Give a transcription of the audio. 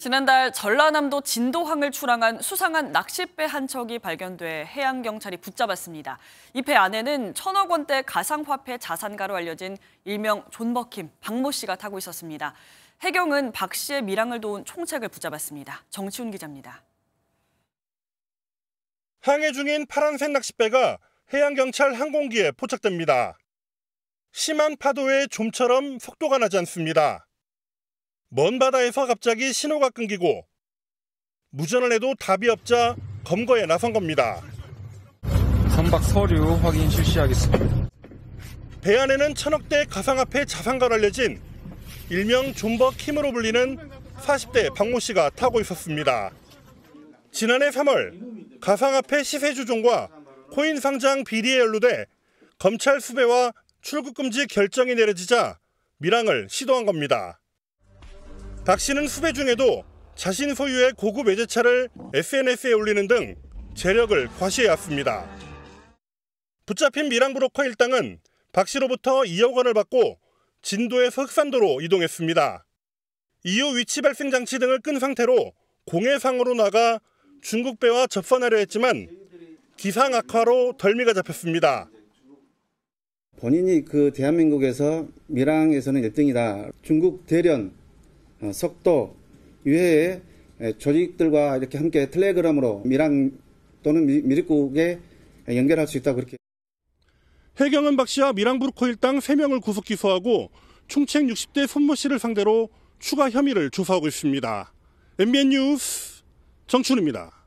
지난달 전라남도 진도항을 출항한 수상한 낚싯배 한 척이 발견돼 해양경찰이 붙잡았습니다. 이 배 안에는 천억 원대 가상화폐 자산가로 알려진 일명 존버킴 박모 씨가 타고 있었습니다. 해경은 박 씨의 밀항을 도운 총책을 붙잡았습니다. 정치훈 기자입니다. 항해 중인 파란색 낚싯배가 해양경찰 항공기에 포착됩니다. 심한 파도에 좀처럼 속도가 나지 않습니다. 먼 바다에서 갑자기 신호가 끊기고 무전을 해도 답이 없자 검거에 나선 겁니다. 선박 서류 확인 실시하겠습니다. 배 안에는 천억대 가상화폐 자산가로 알려진 일명 존버 킴으로 불리는 40대 박모 씨가 타고 있었습니다. 지난해 3월 가상화폐 시세 조종과 코인 상장 비리에 연루돼 검찰 수배와 출국 금지 결정이 내려지자 밀항을 시도한 겁니다. 박 씨는 수배 중에도 자신 소유의 고급 외제차를 SNS에 올리는 등 재력을 과시해왔습니다. 붙잡힌 미랑브로커 일당은 박 씨로부터 2억 원을 받고 진도의 흑산도로 이동했습니다. 이후 위치 발생 장치 등을 끈 상태로 공해상으로 나가 중국 배와 접선하려 했지만 기상 악화로 덜미가 잡혔습니다. 본인이 그 대한민국에서 밀항에서는 1등이다. 중국 대련 어, 석도 유해의 조직들과 이렇게 함께 텔레그램으로 미랑 또는 미립국에 연결할 수 있다고 그렇게. 해경은 박 씨와 미랑브루코 일당 3명을 구속 기소하고 충책 60대 손모 씨를 상대로 추가 혐의를 조사하고 있습니다. MBN 뉴스 정춘입니다.